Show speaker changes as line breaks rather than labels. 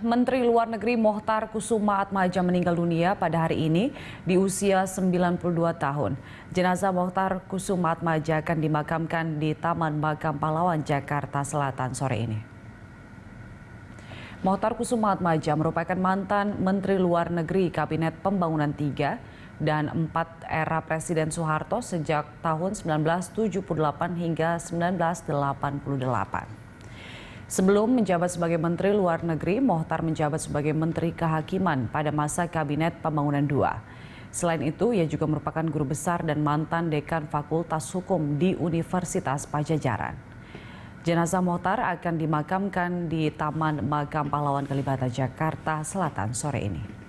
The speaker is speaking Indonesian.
Menteri Luar Negeri Mohtar Kusuma Atmaja meninggal dunia pada hari ini di usia 92 tahun. Jenazah Mohtar Kusuma Atmaja akan dimakamkan di Taman Makam Pahlawan Jakarta Selatan sore ini. Mohtar Kusuma Atmaja merupakan mantan Menteri Luar Negeri Kabinet Pembangunan 3 dan 4 era Presiden Soeharto sejak tahun 1978 hingga 1988. Sebelum menjabat sebagai Menteri Luar Negeri, Mohtar menjabat sebagai Menteri Kehakiman pada masa Kabinet Pembangunan II. Selain itu, ia juga merupakan guru besar dan mantan dekan Fakultas Hukum di Universitas Pajajaran. Jenazah Mohtar akan dimakamkan di Taman Makam Pahlawan Kalibata, Jakarta Selatan sore ini.